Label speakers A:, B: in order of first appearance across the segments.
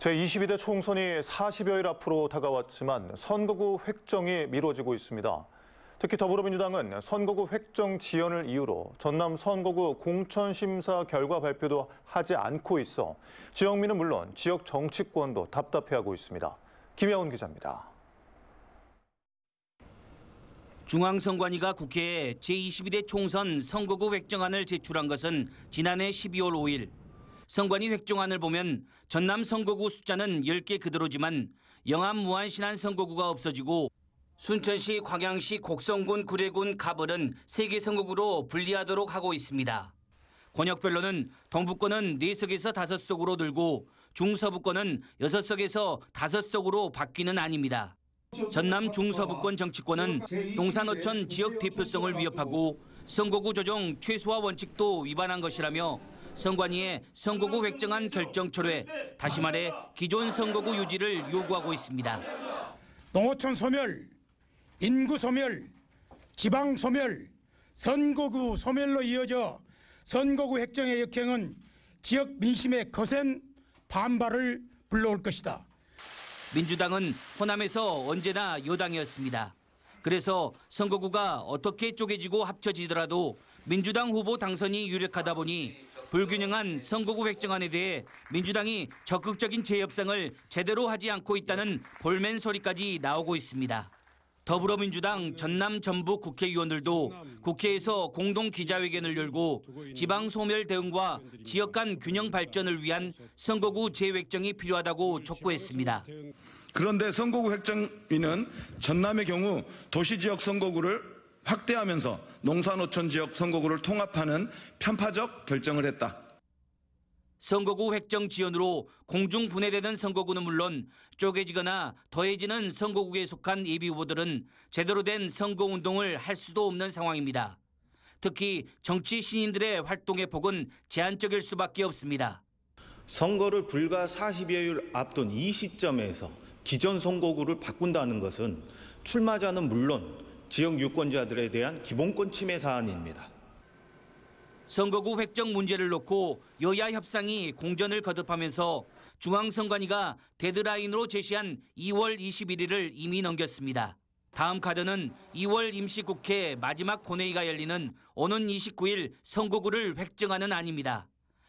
A: 제22대 총선이 40여일 앞으로 다가왔지만 선거구 획정이 미뤄지고 있습니다. 특히 더불어민주당은 선거구 획정 지연을 이유로 전남 선거구 공천심사 결과 발표도 하지 않고 있어 지역민은 물론 지역 정치권도 답답해하고 있습니다. 김혜원 기자입니다. 중앙선관위가 국회에 제22대 총선 선거구 획정안을 제출한 것은 지난해 12월 5일 선관위 획종안을 보면 전남 선거구 숫자는 10개 그대로지만 영암 무안신안 선거구가 없어지고 순천시, 광양시, 곡성군, 구례군, 가벌은 3개 선거구로 분리하도록 하고 있습니다. 권역별로는 동북권은 4석에서 5석으로 늘고 중서부권은 6석에서 5석으로 바뀌는 아닙니다. 전남 중서부권 정치권은 동산어촌 지역 대표성을 위협하고 선거구 조정 최소화 원칙도 위반한 것이라며 선관위에 선거구 획정안 결정 철회, 다시 말해 기존 선거구 유지를 요구하고 있습니다. 농어촌 소멸, 인구 소멸, 지방 소멸, 선거구 소멸로 이어져 선거구 획정의 역행은 지역 민심의 거센 반발을 불러올 것이다. 민주당은 호남에서 언제나 여당이었습니다. 그래서 선거구가 어떻게 쪼개지고 합쳐지더라도 민주당 후보 당선이 유력하다 보니 불균형한 선거구 획정안에 대해 민주당이 적극적인 재협상을 제대로 하지 않고 있다는 볼멘 소리까지 나오고 있습니다. 더불어민주당 전남 전북 국회의원들도 국회에서 공동 기자회견을 열고 지방 소멸 대응과 지역 간 균형 발전을 위한 선거구 재획정이 필요하다고 촉구했습니다. 그런데 선거구 획정위는 전남의 경우 도시 지역 선거구를 확대하면서 농산어촌 지역 선거구를 통합하는 편파적 결정을 했다. 선거구 획정 지연으로 공중 분해되는 선거구는 물론 쪼개지거나 더해지는 선거구에 속한 예비 후보들은 제대로 된 선거 운동을 할 수도 없는 상황입니다. 특히 정치 신인들의 활동의 폭은 제한적일 수밖에 없습니다. 선거를 불과 40여일 앞둔 이 시점에서 기존 선거구를 바꾼다는 것은 출마자는 물론 지역 유권자들에 대한 기본권 침해 사안입니다. 선거구 획정 문제를 놓고 여야 협상이 공전을 거듭하면서 중앙선관위가 데드라인으로 제시한 2월 21일을 이미 넘겼습니다. 다음 카드는 2월 임시국회 마지막 본회의가 열리는 오는 29일 선거구를 획정하는 안입니다.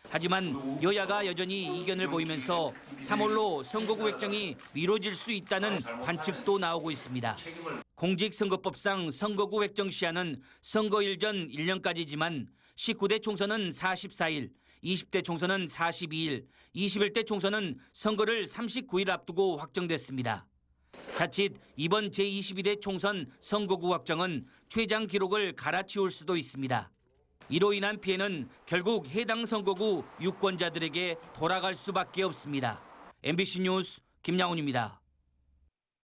A: 하지만 여야가 여전히 이견을 보이면서 3월로 선거구 획정이 미뤄질 수 있다는 관측도 나오고 있습니다. 공직선거법상 선거구 획정 시한은 선거일 전 1년까지지만 19대 총선은 44일, 20대 총선은 42일, 21대 총선은 선거를 39일 앞두고 확정됐습니다. 자칫 이번 제22대 총선 선거구 확정은 최장 기록을 갈아치울 수도 있습니다. 이로 인한 피해는 결국 해당 선거구 유권자들에게 돌아갈 수밖에 없습니다. MBC 뉴스 김양훈입니다.